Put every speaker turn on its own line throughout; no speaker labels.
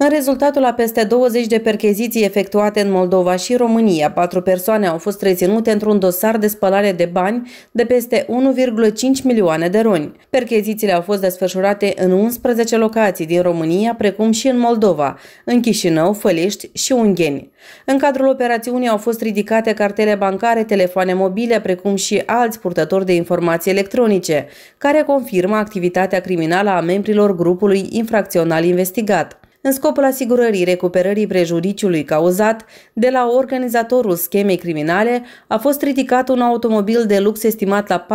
În rezultatul a peste 20 de percheziții efectuate în Moldova și România, patru persoane au fost reținute într-un dosar de spălare de bani de peste 1,5 milioane de roni. Perchezițiile au fost desfășurate în 11 locații din România, precum și în Moldova, în Chișinău, Fălești și Ungheni. În cadrul operațiunii au fost ridicate cartele bancare, telefoane mobile, precum și alți purtători de informații electronice, care confirmă activitatea criminală a membrilor grupului infracțional investigat în scopul asigurării recuperării prejudiciului cauzat de la organizatorul schemei criminale, a fost ridicat un automobil de lux estimat la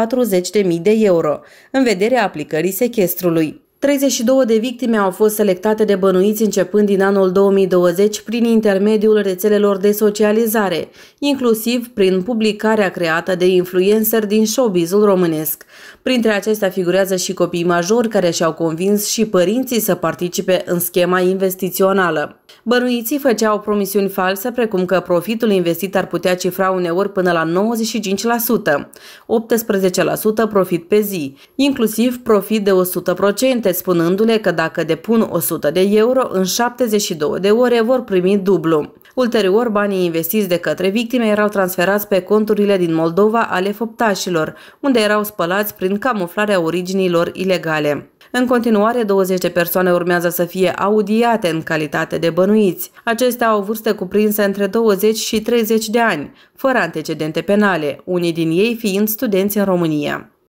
40.000 de euro, în vederea aplicării sechestrului. 32 de victime au fost selectate de bănuiți începând din anul 2020 prin intermediul rețelelor de socializare, inclusiv prin publicarea creată de influencer din showbizul românesc. Printre acestea figurează și copii majori care și-au convins și părinții să participe în schema investițională. Bănuiții făceau promisiuni false, precum că profitul investit ar putea cifra uneori până la 95%, 18% profit pe zi, inclusiv profit de 100%, spunându-le că dacă depun 100 de euro, în 72 de ore vor primi dublu. Ulterior, banii investiți de către victime erau transferați pe conturile din Moldova ale făptașilor, unde erau spălați prin camuflarea originilor ilegale. În continuare, 20 de persoane urmează să fie audiate în calitate de bănuiți. Acestea au vârste cuprinse între 20 și 30 de ani, fără antecedente penale, unii din ei fiind studenți în România.